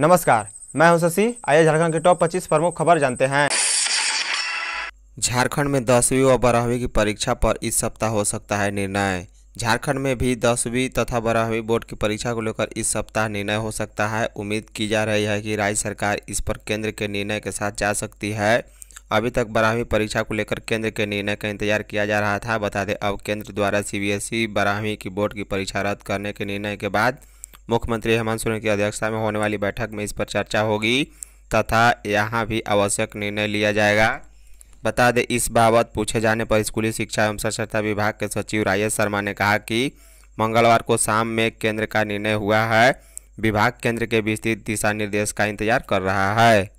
नमस्कार मैं हूं शशि आइए झारखंड के टॉप 25 प्रमुख खबर जानते हैं झारखंड में दसवीं व बारहवीं की परीक्षा पर इस सप्ताह हो सकता है निर्णय झारखंड में भी दसवीं तथा बारहवीं बोर्ड की परीक्षा को लेकर इस सप्ताह निर्णय हो सकता है उम्मीद की जा रही है कि राज्य सरकार इस पर केंद्र के निर्णय के साथ जा सकती है अभी तक बारहवीं परीक्षा को लेकर केंद्र के निर्णय का इंतजार किया जा रहा था बता दें अब केंद्र द्वारा सीबीएसई e बारहवीं की बोर्ड की परीक्षा रद्द करने के निर्णय के बाद मुख्यमंत्री हेमंत सोरेन की अध्यक्षता में होने वाली बैठक में इस पर चर्चा होगी तथा यहाँ भी आवश्यक निर्णय लिया जाएगा बता दें इस बाबत पूछे जाने पर स्कूली शिक्षा एवं साक्षरता विभाग के सचिव राजेश शर्मा ने कहा कि मंगलवार को शाम में केंद्र का निर्णय हुआ है विभाग केंद्र के विस्तृत दिशा निर्देश का इंतजार कर रहा है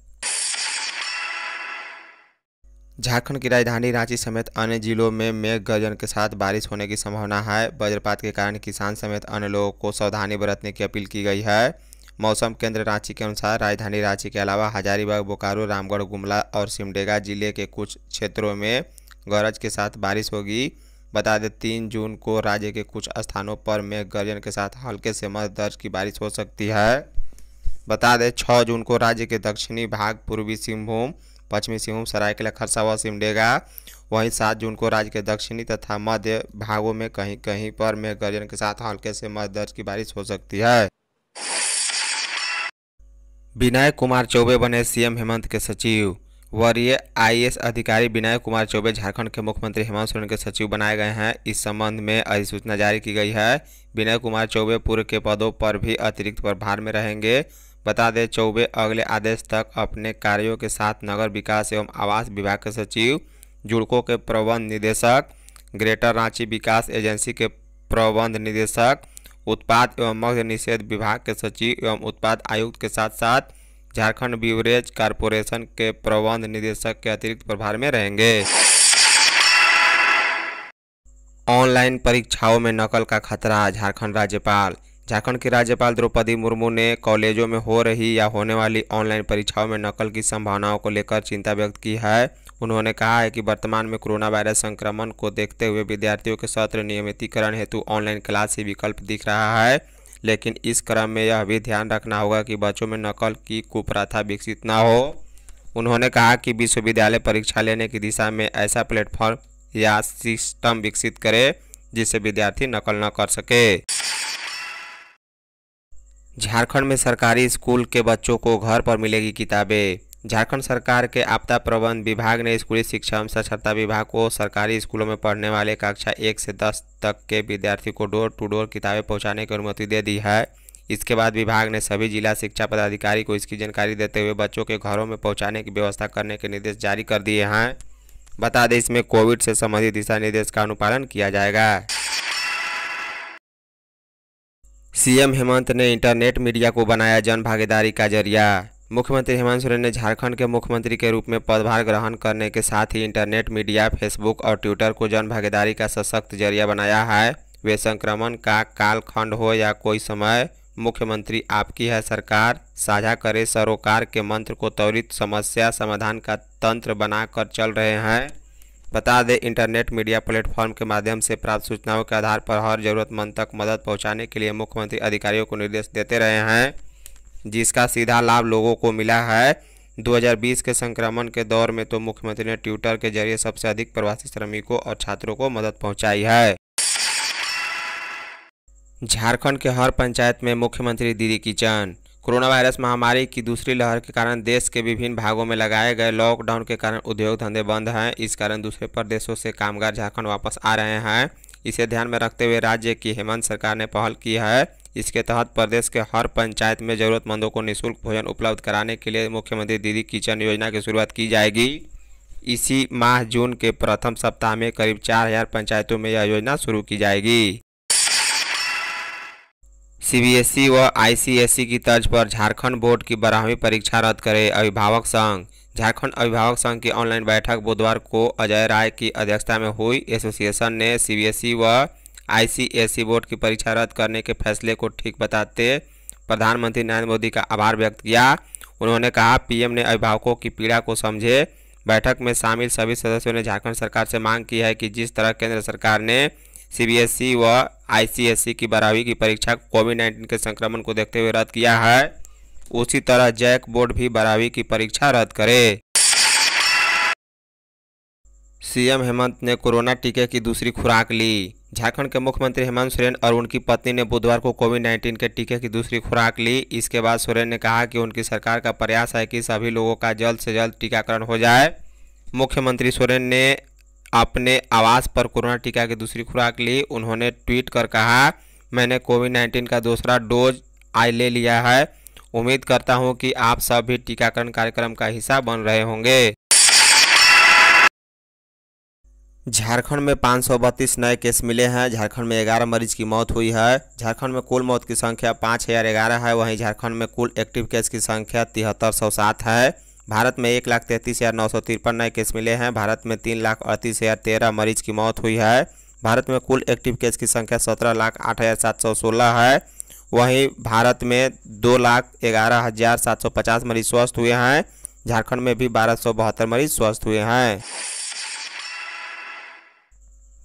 झारखंड की राजधानी रांची समेत अन्य जिलों में मेघ गर्जन के साथ बारिश होने की संभावना है वज्रपात के कारण किसान समेत अन्य लोगों को सावधानी बरतने की अपील की गई है मौसम केंद्र रांची के अनुसार राजधानी रांची के अलावा हजारीबाग बोकारो रामगढ़ गुमला और सिमडेगा जिले के कुछ क्षेत्रों में गरज के साथ बारिश होगी बता दें तीन जून को राज्य के कुछ स्थानों पर मेघ गर्जन के साथ हल्के से मध्य दर्ज की बारिश हो सकती है बता दें छः जून को राज्य के दक्षिणी भाग पूर्वी सिंहभूम पश्चिमी सिंहभूम सरायकला खरसावा सिमडेगा वहीं सात जून को राज्य के दक्षिणी तथा मध्य भागों में कहीं कहीं पर मेघ गर्जन के साथ हल्के से मध्य दर्ज की बारिश हो सकती है विनय कुमार चौबे बने सीएम हेमंत के सचिव वरीय आईएएस अधिकारी विनय कुमार चौबे झारखंड के मुख्यमंत्री हेमंत सोरेन के सचिव बनाए गए हैं इस संबंध में अधिसूचना जारी की गई है विनय कुमार चौबे पूर्व के पदों पर भी अतिरिक्त प्रभार में रहेंगे बता दें चौबे अगले आदेश तक अपने कार्यों के साथ नगर विकास एवं आवास विभाग के सचिव जुड़को के प्रबंध निदेशक ग्रेटर रांची विकास एजेंसी के प्रबंध निदेशक उत्पाद एवं मध्य निषेध विभाग के सचिव एवं उत्पाद आयुक्त के साथ साथ झारखंड बीवरेज कारपोरेशन के प्रबंध निदेशक के अतिरिक्त प्रभार में रहेंगे ऑनलाइन परीक्षाओं में नकल का खतरा झारखंड राज्यपाल झारखंड की राज्यपाल द्रौपदी मुर्मू ने कॉलेजों में हो रही या होने वाली ऑनलाइन परीक्षाओं में नकल की संभावनाओं को लेकर चिंता व्यक्त की है उन्होंने कहा है कि वर्तमान में कोरोना वायरस संक्रमण को देखते हुए विद्यार्थियों के सत्र नियमितीकरण हेतु ऑनलाइन क्लास ही विकल्प दिख रहा है लेकिन इस क्रम में यह भी ध्यान रखना होगा कि बच्चों में नकल की कुप्रथा विकसित न हो उन्होंने कहा कि विश्वविद्यालय परीक्षा लेने की दिशा में ऐसा प्लेटफॉर्म या सिस्टम विकसित करे जिससे विद्यार्थी नकल न कर सके झारखंड में सरकारी स्कूल के बच्चों को घर पर मिलेगी किताबें झारखंड सरकार के आपदा प्रबंध विभाग ने स्कूली शिक्षा एवं साक्षरता विभाग को सरकारी स्कूलों में पढ़ने वाले कक्षा एक से दस तक के विद्यार्थी को डोर टू डोर किताबें पहुंचाने की अनुमति दे दी है इसके बाद विभाग ने सभी जिला शिक्षा पदाधिकारी को इसकी जानकारी देते हुए बच्चों के घरों में पहुँचाने की व्यवस्था करने के निर्देश जारी कर दिए हैं बता दें इसमें कोविड से संबंधित दिशा निर्देश का अनुपालन किया जाएगा सीएम हेमंत ने इंटरनेट मीडिया को बनाया जन भागीदारी का जरिया मुख्यमंत्री हेमंत सोरेन ने झारखंड के मुख्यमंत्री के रूप में पदभार ग्रहण करने के साथ ही इंटरनेट मीडिया फेसबुक और ट्विटर को जन भागीदारी का सशक्त जरिया बनाया है वे संक्रमण का कालखंड हो या कोई समय मुख्यमंत्री आपकी है सरकार साझा करे सरोकार के मंत्र को त्वरित समस्या समाधान का तंत्र बनाकर चल रहे हैं बता दें इंटरनेट मीडिया प्लेटफॉर्म के माध्यम से प्राप्त सूचनाओं के आधार पर हर जरूरतमंद तक मदद पहुंचाने के लिए मुख्यमंत्री अधिकारियों को निर्देश देते रहे हैं जिसका सीधा लाभ लोगों को मिला है 2020 के संक्रमण के दौर में तो मुख्यमंत्री ने ट्विटर के जरिए सबसे अधिक प्रवासी श्रमिकों और छात्रों को मदद पहुँचाई है झारखंड के हर पंचायत में मुख्यमंत्री दीदी किचन कोरोना वायरस महामारी की दूसरी लहर के कारण देश के विभिन्न भागों में लगाए गए लॉकडाउन के कारण उद्योग धंधे बंद हैं इस कारण दूसरे प्रदेशों से कामगार झारखंड वापस आ रहे हैं इसे ध्यान में रखते हुए राज्य की हेमंत सरकार ने पहल की है इसके तहत प्रदेश के हर पंचायत में जरूरतमंदों को निःशुल्क भोजन उपलब्ध कराने के लिए मुख्यमंत्री दीदी किचन योजना की शुरुआत की जाएगी इसी माह जून के प्रथम सप्ताह में करीब चार हजार पंचायतों में यह योजना शुरू की जाएगी सीबीएसई व आईसीएसई की तर्ज पर झारखंड बोर्ड की बारहवीं परीक्षा रद्द करे अभिभावक संघ झारखंड अभिभावक संघ की ऑनलाइन बैठक बुधवार को अजय राय की अध्यक्षता में हुई एसोसिएशन ने सीबीएसई व आईसीएसई बोर्ड की परीक्षा रद्द करने के फैसले को ठीक बताते प्रधानमंत्री नरेंद्र मोदी का आभार व्यक्त किया उन्होंने कहा पीएम ने अभिभावकों की पीड़ा को समझे बैठक में शामिल सभी सदस्यों ने झारखंड सरकार से मांग की है कि जिस तरह केंद्र सरकार ने सीबीएसई e व आईसीएसई e की बारहवीं की परीक्षा कोविड नाइन्टीन के संक्रमण को देखते हुए रद्द किया है उसी तरह जैक बोर्ड भी बारहवीं की परीक्षा रद्द करे सीएम हेमंत ने कोरोना टीके की दूसरी खुराक ली झारखंड के मुख्यमंत्री हेमंत सोरेन और उनकी पत्नी ने बुधवार को कोविड 19 के टीके की दूसरी खुराक ली इसके बाद सोरेन ने कहा कि उनकी सरकार का प्रयास है कि सभी लोगों का जल्द से जल्द टीकाकरण हो जाए मुख्यमंत्री सोरेन ने अपने आवास पर कोरोना टीका की दूसरी खुराक ली उन्होंने ट्वीट कर कहा मैंने कोविड नाइन्टीन का दूसरा डोज आय ले लिया है उम्मीद करता हूं कि आप सब भी टीकाकरण कार्यक्रम का हिस्सा बन रहे होंगे झारखंड में पाँच नए केस मिले हैं झारखंड में 11 मरीज की मौत हुई है झारखंड में कुल मौत की संख्या पाँच हज़ार ग्यारह है वहीं झारखंड में कुल एक्टिव केस की संख्या तिहत्तर सौ सात है भारत में एक लाख तैंतीस हज़ार नौ सौ तिरपन नए केस मिले हैं भारत में तीन लाख अड़तीस हज़ार तेरह मरीज की मौत हुई है भारत में कुल एक्टिव केस की संख्या सत्रह लाख आठ हज़ार सात सौ सोलह है वहीं भारत में दो लाख ग्यारह हज़ार सात सौ पचास मरीज स्वस्थ हुए हैं झारखंड में भी बारह सौ बहत्तर मरीज स्वस्थ हुए हैं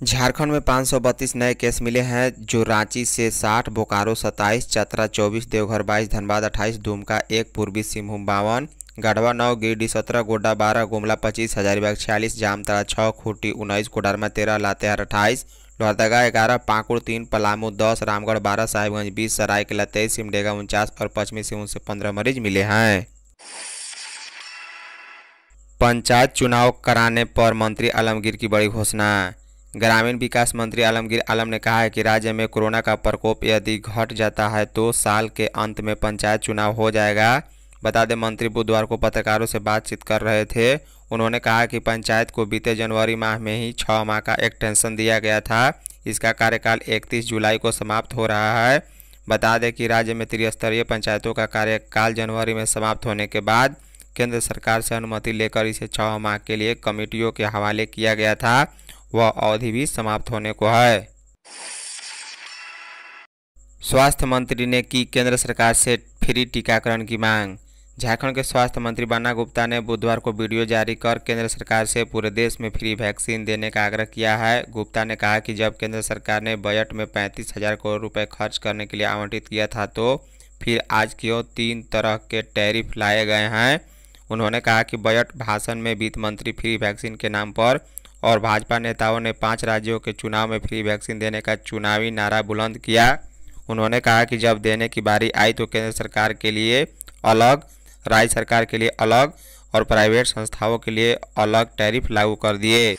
झारखंड में पाँच सौ बत्तीस नए केस मिले हैं जो रांची से साठ बोकारो सत्ताईस चतरा चौबीस देवघर बाईस धनबाद अट्ठाईस दुमका एक पूर्वी सिंहभूम बावन गढ़वा नौ गिरडी सत्रह गोड्डा बारह गुमला पच्चीस हजारीबाग छियालीस जामतरा छः खूटी उन्नीस कोडरमा तेरह लातेहार अट्ठाईस लोहरदगा ग्यारह पाकुड़ तीन पलामू दस रामगढ़ बारह साहिबगंज बीस सरायकला तेईस सिमडेगा उनचास और पश्चिमी सिंहभूम से पंद्रह मरीज मिले हैं पंचायत चुनाव कराने पर मंत्री आलमगीर की बड़ी घोषणा ग्रामीण विकास मंत्री आलमगीर आलम ने कहा है कि राज्य में कोरोना का प्रकोप यदि घट जाता है तो साल के अंत में पंचायत चुनाव हो जाएगा बता दें मंत्री बुधवार को पत्रकारों से बातचीत कर रहे थे उन्होंने कहा कि पंचायत को बीते जनवरी माह में ही छः माह का एक्सटेंशन दिया गया था इसका कार्यकाल 31 जुलाई को समाप्त हो रहा है बता दें कि राज्य में त्रिस्तरीय पंचायतों का कार्यकाल जनवरी में समाप्त होने के बाद केंद्र सरकार से अनुमति लेकर इसे छः माह के लिए कमेटियों के हवाले किया गया था वह अवधि भी समाप्त होने को है स्वास्थ्य मंत्री ने की केंद्र सरकार से फ्री टीकाकरण की मांग झारखंड के स्वास्थ्य मंत्री बन्ना गुप्ता ने बुधवार को वीडियो जारी कर केंद्र सरकार से पूरे देश में फ्री वैक्सीन देने का आग्रह किया है गुप्ता ने कहा कि जब केंद्र सरकार ने बजट में पैंतीस हजार करोड़ रुपए खर्च करने के लिए आवंटित किया था तो फिर आज क्यों तीन तरह के टैरिफ लाए गए हैं उन्होंने कहा कि बजट भाषण में वित्त मंत्री फ्री वैक्सीन के नाम पर और भाजपा नेताओं ने पाँच राज्यों के चुनाव में फ्री वैक्सीन देने का चुनावी नारा बुलंद किया उन्होंने कहा कि जब देने की बारी आई तो केंद्र सरकार के लिए अलग राज्य सरकार के लिए अलग और प्राइवेट संस्थाओं के लिए अलग टैरिफ लागू कर दिए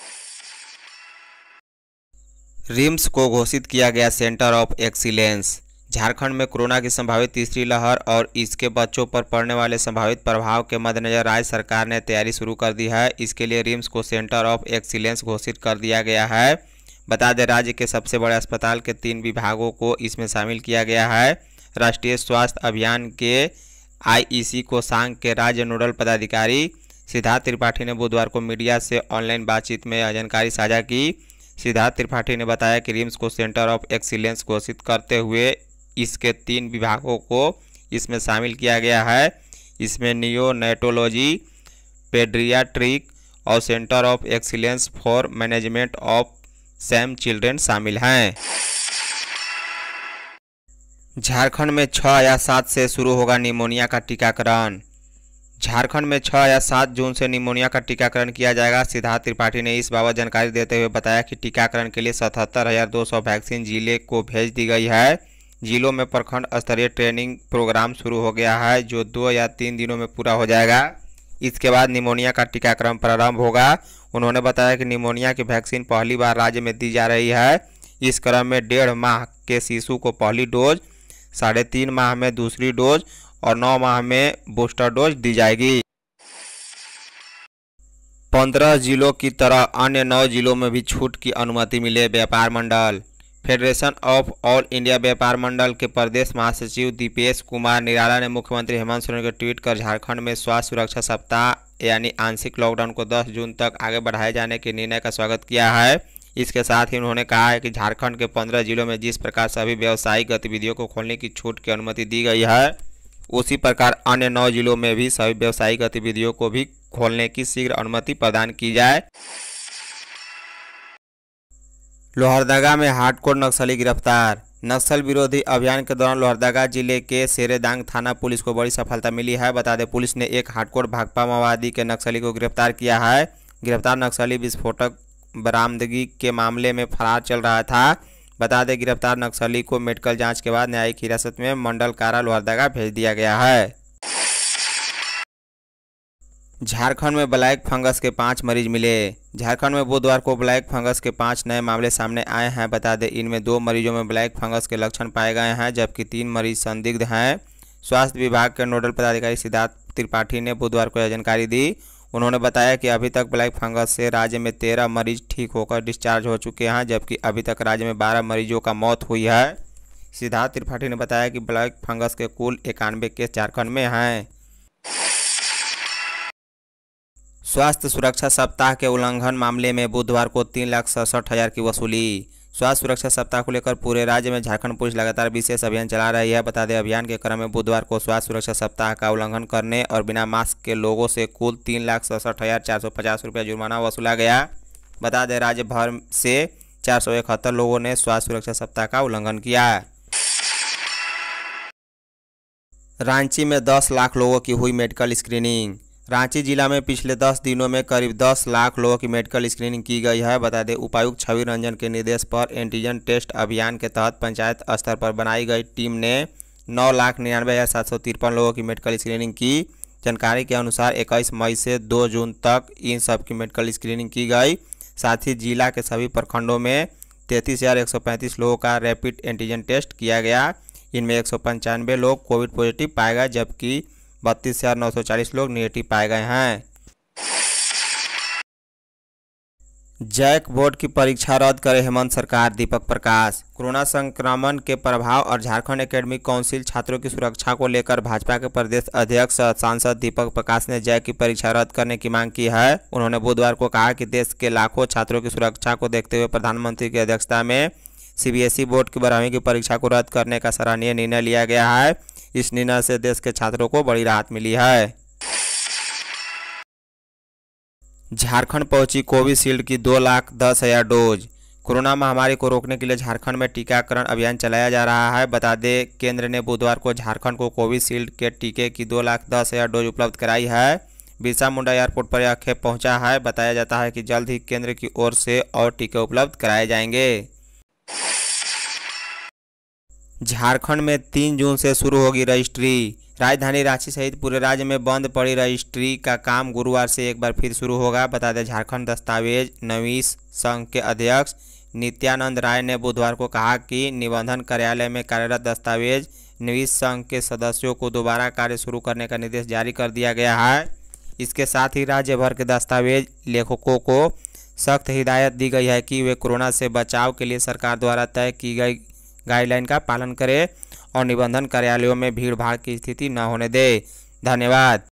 रिम्स को घोषित किया गया सेंटर ऑफ एक्सीलेंस झारखंड में कोरोना की संभावित तीसरी लहर और इसके बच्चों पर पड़ने वाले संभावित प्रभाव के मद्देनजर राज्य सरकार ने तैयारी शुरू कर दी है इसके लिए रिम्स को सेंटर ऑफ एक्सीलेंस घोषित कर दिया गया है बता दें राज्य के सबसे बड़े अस्पताल के तीन विभागों को इसमें शामिल किया गया है राष्ट्रीय स्वास्थ्य अभियान के आईईसी सांग के राज्य नोडल पदाधिकारी सिद्धार्थ त्रिपाठी ने बुधवार को मीडिया से ऑनलाइन बातचीत में यह जानकारी साझा की सिद्धार्थ त्रिपाठी ने बताया कि रिम्स को सेंटर ऑफ एक्सीलेंस घोषित करते हुए इसके तीन विभागों को इसमें शामिल किया गया है इसमें नियोनेटोलॉजी पेड्रियाट्रिक और centre of excellence for management of SAM children शामिल हैं झारखंड में छः या सात से शुरू होगा निमोनिया का टीकाकरण झारखंड में छः या सात जून से निमोनिया का टीकाकरण किया जाएगा सिद्धार्थ त्रिपाठी ने इस बाबत जानकारी देते हुए बताया कि टीकाकरण के लिए सतहत्तर हज़ार दो सौ वैक्सीन जिले को भेज दी गई है जिलों में प्रखंड स्तरीय ट्रेनिंग प्रोग्राम शुरू हो गया है जो दो या तीन दिनों में पूरा हो जाएगा इसके बाद निमोनिया का टीकाकरण प्रारंभ होगा उन्होंने बताया कि निमोनिया की वैक्सीन पहली बार राज्य में दी जा रही है इस क्रम में डेढ़ माह के शिशु को पहली डोज साढ़े तीन माह में दूसरी डोज और नौ माह में बूस्टर डोज दी जाएगी पंद्रह जिलों की तरह अन्य नौ जिलों में भी छूट की अनुमति मिले व्यापार मंडल फेडरेशन ऑफ ऑल इंडिया व्यापार मंडल के प्रदेश महासचिव दीपेश कुमार निराला ने मुख्यमंत्री हेमंत सोरेन को ट्वीट कर झारखंड में स्वास्थ्य सुरक्षा सप्ताह यानी आंशिक लॉकडाउन को 10 जून तक आगे बढ़ाए जाने के निर्णय का स्वागत किया है इसके साथ ही उन्होंने कहा है कि झारखंड के पंद्रह जिलों में जिस प्रकार सभी व्यावसायिक गतिविधियों को खोलने की छूट की अनुमति दी गई है उसी प्रकार अन्य नौ जिलों में भी सभी व्यावसायिक गतिविधियों को भी खोलने की शीघ्र अनुमति प्रदान की जाए लोहरदगा में हार्डकोर नक्सली गिरफ्तार नक्सल विरोधी अभियान के दौरान लोहरदगा जिले के सेरेदांग थाना पुलिस को बड़ी सफलता मिली है बता दें पुलिस ने एक हार्डकोर भाकपा माओवादी के नक्सली को गिरफ्तार किया है गिरफ्तार नक्सली विस्फोटक बरामदगी के मामले में फरार चल रहा था बता दें गिरफ्तार नक्सली को मेडिकल जांच के बाद न्यायिक हिरासत में मंडल कारा लोहरदगा भेज दिया गया है झारखंड में ब्लैक फंगस के पाँच मरीज मिले झारखंड में बुधवार को ब्लैक फंगस के पाँच नए मामले सामने आए हैं बता दें इनमें दो मरीजों में ब्लैक फंगस के लक्षण पाए गए हैं जबकि तीन मरीज संदिग्ध हैं स्वास्थ्य विभाग के नोडल पदाधिकारी सिद्धार्थ त्रिपाठी ने बुधवार को यह जानकारी दी उन्होंने बताया कि अभी तक ब्लैक फंगस से राज्य में तेरह मरीज ठीक होकर डिस्चार्ज हो चुके हैं जबकि अभी तक राज्य में बारह मरीजों का मौत हुई है सिद्धार्थ त्रिपाठी ने बताया कि ब्लैक फंगस के कुल इक्यानवे केस झारखंड में हैं स्वास्थ्य सुरक्षा सप्ताह के उल्लंघन मामले में बुधवार को तीन लाख सड़सठ हज़ार की वसूली स्वास्थ्य सुरक्षा सप्ताह को लेकर पूरे राज्य में झारखंड पुलिस लगातार विशेष अभियान चला रही है बता दें अभियान के क्रम में बुधवार को स्वास्थ्य सुरक्षा सप्ताह का उल्लंघन करने और बिना मास्क के लोगों से कुल तीन लाख सड़सठ हज़ार चार सौ पचास रुपया जुर्माना वसूला गया बता दें राज्य भर से चार सौ इकहत्तर लोगों ने स्वास्थ्य सुरक्षा सप्ताह का उल्लंघन किया रांची में दस लाख लोगों की हुई मेडिकल स्क्रीनिंग रांची जिला में पिछले 10 दिनों में करीब 10 लाख लोगों की मेडिकल स्क्रीनिंग की गई है बता दें उपायुक्त छवि रंजन के निर्देश पर एंटीजन टेस्ट अभियान के तहत पंचायत स्तर पर बनाई गई टीम ने नौ लाख निन्यानवे हज़ार सात सौ तिरपन लोगों की मेडिकल स्क्रीनिंग की जानकारी के अनुसार 21 मई से 2 जून तक इन सब की मेडिकल स्क्रीनिंग की गई साथ ही जिला के सभी प्रखंडों में तैंतीस हज़ार एक सौ पैंतीस लोगों का रैपिड एंटीजन टेस्ट किया गया इनमें एक सौ पंचानवे लोग कोविड पॉजिटिव पाए गए जबकि बत्तीस हज़ार नौ सौ चालीस लोग निगेटिव पाए गए हैं जैक बोर्ड की परीक्षा रद्द करे हेमंत सरकार दीपक प्रकाश कोरोना संक्रमण के प्रभाव और झारखंड एकेडमिक काउंसिल छात्रों की सुरक्षा को लेकर भाजपा के प्रदेश अध्यक्ष सांसद दीपक प्रकाश ने जैक की परीक्षा रद्द करने की मांग की है उन्होंने बुधवार को कहा कि देश के लाखों छात्रों की सुरक्षा को देखते हुए प्रधानमंत्री की अध्यक्षता में सीबीएसई बोर्ड की बारहवीं की परीक्षा को रद्द करने का सराहनीय निर्णय लिया गया है इस निर्णय से देश के छात्रों को बड़ी राहत मिली है झारखंड पहुंची कोविशील्ड की दो लाख दस हज़ार डोज कोरोना महामारी को रोकने के लिए झारखंड में टीकाकरण अभियान चलाया जा रहा है बता दें केंद्र ने बुधवार को झारखंड को कोविशील्ड के टीके की दो लाख दस हज़ार डोज उपलब्ध कराई है बिरसा मुंडा एयरपोर्ट पर यह खेप पहुंचा है बताया जाता है कि जल्द ही केंद्र की ओर से और टीके उपलब्ध कराए जाएंगे झारखंड में तीन जून से शुरू होगी रजिस्ट्री राजधानी रांची सहित पूरे राज्य में बंद पड़ी रजिस्ट्री का काम गुरुवार से एक बार फिर शुरू होगा बता दें झारखंड दस्तावेज नवीस संघ के अध्यक्ष नित्यानंद राय ने बुधवार को कहा कि निबंधन कार्यालय में कार्यरत दस्तावेज निवीस संघ के सदस्यों को दोबारा कार्य शुरू करने का निर्देश जारी कर दिया गया है इसके साथ ही राज्य भर के दस्तावेज लेखकों को सख्त हिदायत दी गई है कि वे कोरोना से बचाव के लिए सरकार द्वारा तय की गई गाइडलाइन का पालन करें और निबंधन कार्यालयों में भीड़ की स्थिति न होने दें धन्यवाद